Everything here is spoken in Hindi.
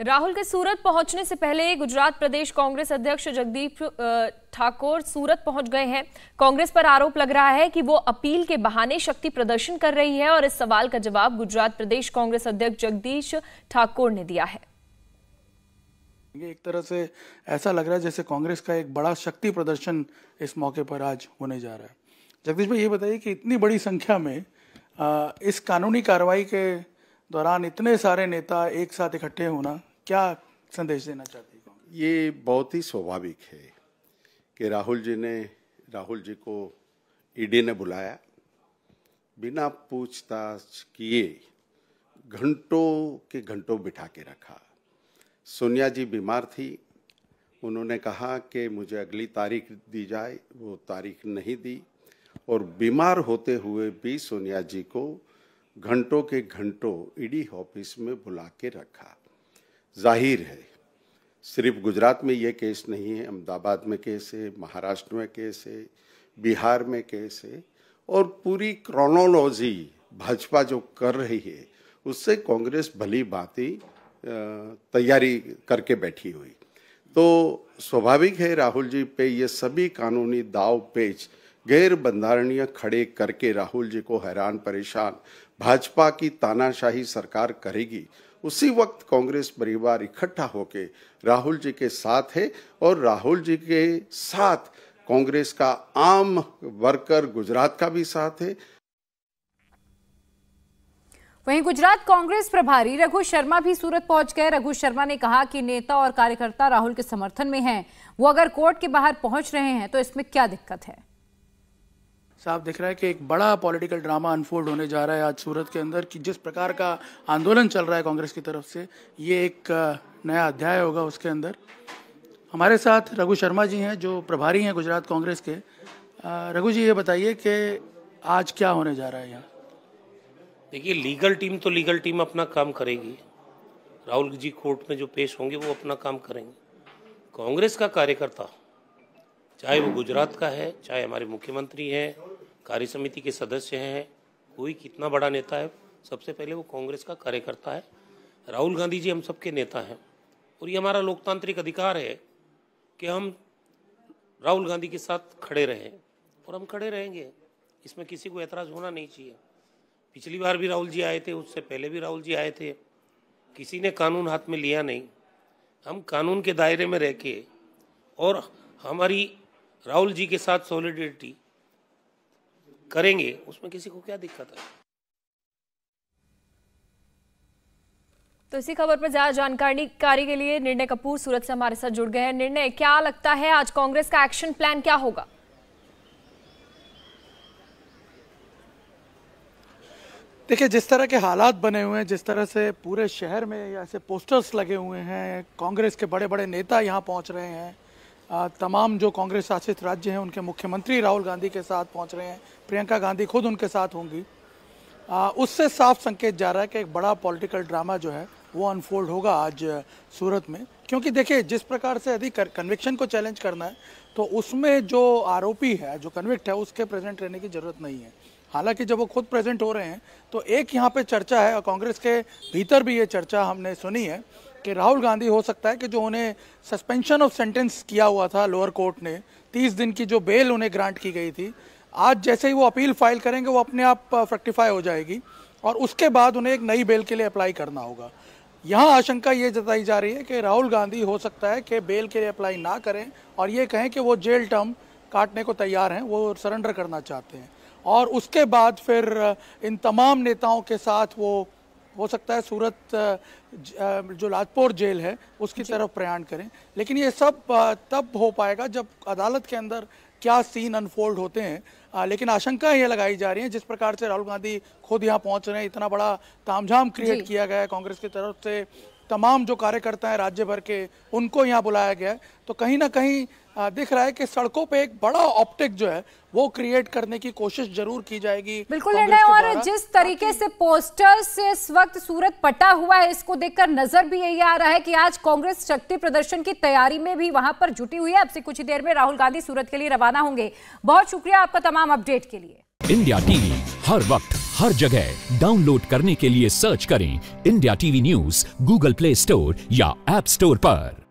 राहुल के सूरत पहुंचने से पहले गुजरात प्रदेश कांग्रेस अध्यक्ष जगदीप ठाकुर सूरत पहुंच गए हैं कांग्रेस पर आरोप लग रहा है कि वो अपील के बहाने शक्ति प्रदर्शन कर रही है और इस सवाल का जवाब गुजरात प्रदेश कांग्रेस अध्यक्ष जगदीश ठाकुर ने दिया है ये एक तरह से ऐसा लग रहा है जैसे कांग्रेस का एक बड़ा शक्ति प्रदर्शन इस मौके पर आज होने जा रहा है जगदीश भाई ये बताइए कि इतनी बड़ी संख्या में इस कानूनी कार्रवाई के दौरान इतने सारे नेता एक साथ इकट्ठे होना क्या संदेश देना चाहते हैं ये बहुत ही स्वाभाविक है कि राहुल जी ने राहुल जी को ईडी e ने बुलाया बिना पूछताछ किए घंटों के घंटों बिठा के रखा सोनिया जी बीमार थी उन्होंने कहा कि मुझे अगली तारीख दी जाए वो तारीख नहीं दी और बीमार होते हुए भी सोनिया जी को घंटों के घंटों ईडी ऑफिस में बुला के रखा जाहिर है सिर्फ गुजरात में ये केस नहीं है अहमदाबाद में केस है महाराष्ट्र में केस है बिहार में केस है और पूरी क्रोनोलॉजी भाजपा जो कर रही है उससे कांग्रेस भली भांति तैयारी करके बैठी हुई तो स्वाभाविक है राहुल जी पे ये सभी कानूनी दाव पेच गैर बंधारणीय खड़े करके राहुल जी को हैरान परेशान भाजपा की तानाशाही सरकार करेगी उसी वक्त कांग्रेस परिवार इकट्ठा होकर राहुल जी के साथ है और राहुल जी के साथ कांग्रेस का आम वर्कर गुजरात का भी साथ है वहीं गुजरात कांग्रेस प्रभारी रघु शर्मा भी सूरत पहुंच गए रघु शर्मा ने कहा कि नेता और कार्यकर्ता राहुल के समर्थन में हैं वो अगर कोर्ट के बाहर पहुंच रहे हैं तो इसमें क्या दिक्कत है साफ दिख रहा है कि एक बड़ा पॉलिटिकल ड्रामा अनफोल्ड होने जा रहा है आज सूरत के अंदर कि जिस प्रकार का आंदोलन चल रहा है कांग्रेस की तरफ से ये एक नया अध्याय होगा उसके अंदर हमारे साथ रघु शर्मा जी हैं जो प्रभारी हैं गुजरात कांग्रेस के रघु जी ये बताइए कि आज क्या होने जा रहा है यहाँ देखिए लीगल टीम तो लीगल टीम अपना काम करेगी राहुल जी कोर्ट में जो पेश होंगे वो अपना काम करेंगे कांग्रेस का कार्यकर्ता चाहे वो गुजरात का है चाहे हमारे मुख्यमंत्री हैं कार्य समिति के सदस्य हैं कोई कितना बड़ा नेता है सबसे पहले वो कांग्रेस का कार्यकर्ता है राहुल गांधी जी हम सबके नेता हैं और ये हमारा लोकतांत्रिक अधिकार है कि हम राहुल गांधी के साथ खड़े रहें और हम खड़े रहेंगे इसमें किसी को ऐतराज़ होना नहीं चाहिए पिछली बार भी राहुल जी आए थे उससे पहले भी राहुल जी आए थे किसी ने कानून हाथ में लिया नहीं हम कानून के दायरे में रह के और हमारी राहुल जी के साथ सॉलिडिटी करेंगे उसमें किसी को क्या दिक्कत है तो इसी खबर पर ज्यादा जानकारी कार्य के लिए निर्णय कपूर सूरत से हमारे साथ जुड़ गए हैं निर्णय क्या लगता है आज कांग्रेस का एक्शन प्लान क्या होगा देखिए जिस तरह के हालात बने हुए हैं जिस तरह से पूरे शहर में ऐसे पोस्टर्स लगे हुए हैं कांग्रेस के बड़े बड़े नेता यहाँ पहुँच रहे हैं तमाम जो कांग्रेस शासित राज्य हैं उनके मुख्यमंत्री राहुल गांधी के साथ पहुंच रहे हैं प्रियंका गांधी खुद उनके साथ होंगी उससे साफ संकेत जा रहा है कि एक बड़ा पॉलिटिकल ड्रामा जो है वो अनफोल्ड होगा आज सूरत में क्योंकि देखिए जिस प्रकार से यदि कन्विक्शन को चैलेंज करना है तो उसमें जो आरोपी है जो कन्विक्ट है उसके प्रेजेंट रहने की ज़रूरत नहीं है हालांकि जब वो खुद प्रेजेंट हो रहे हैं तो एक यहाँ पे चर्चा है और कांग्रेस के भीतर भी ये चर्चा हमने सुनी है कि राहुल गांधी हो सकता है कि जो उन्हें सस्पेंशन ऑफ सेंटेंस किया हुआ था लोअर कोर्ट ने तीस दिन की जो बेल उन्हें ग्रांट की गई थी आज जैसे ही वो अपील फाइल करेंगे वो अपने आप फ्रेक्टिफाई uh, हो जाएगी और उसके बाद उन्हें एक नई बेल के लिए अप्लाई करना होगा यहाँ आशंका ये जताई जा रही है कि राहुल गांधी हो सकता है कि बेल के लिए अप्लाई ना करें और ये कहें कि वो जेल टर्म काटने को तैयार हैं वो सरेंडर करना चाहते हैं और उसके बाद फिर uh, इन तमाम नेताओं के साथ वो हो सकता है सूरत जो लाजपोर जेल है उसकी तरफ प्रयाण करें लेकिन ये सब तब हो पाएगा जब अदालत के अंदर क्या सीन अनफोल्ड होते हैं लेकिन आशंकाएं ये लगाई जा रही हैं जिस प्रकार से राहुल गांधी खुद यहाँ पहुँच रहे हैं इतना बड़ा तामझाम क्रिएट किया गया है कांग्रेस की तरफ से तमाम जो कार्यकर्ता हैं राज्य भर के उनको यहाँ बुलाया गया है तो कहीं ना कहीं दिख रहा है कि सड़कों पे एक बड़ा ऑप्टिक जो है वो क्रिएट करने की कोशिश जरूर की जाएगी बिल्कुल और जिस तरीके से पोस्टर से इस वक्त सूरत पटा हुआ है इसको देखकर नजर भी यही आ रहा है कि आज कांग्रेस शक्ति प्रदर्शन की तैयारी में भी वहां पर जुटी हुई है अब से कुछ ही देर में राहुल गांधी सूरत के लिए रवाना होंगे बहुत शुक्रिया आपका तमाम अपडेट के लिए इंडिया टीवी हर वक्त हर जगह डाउनलोड करने के लिए सर्च करें India TV news Google Play Store या एप स्टोर पर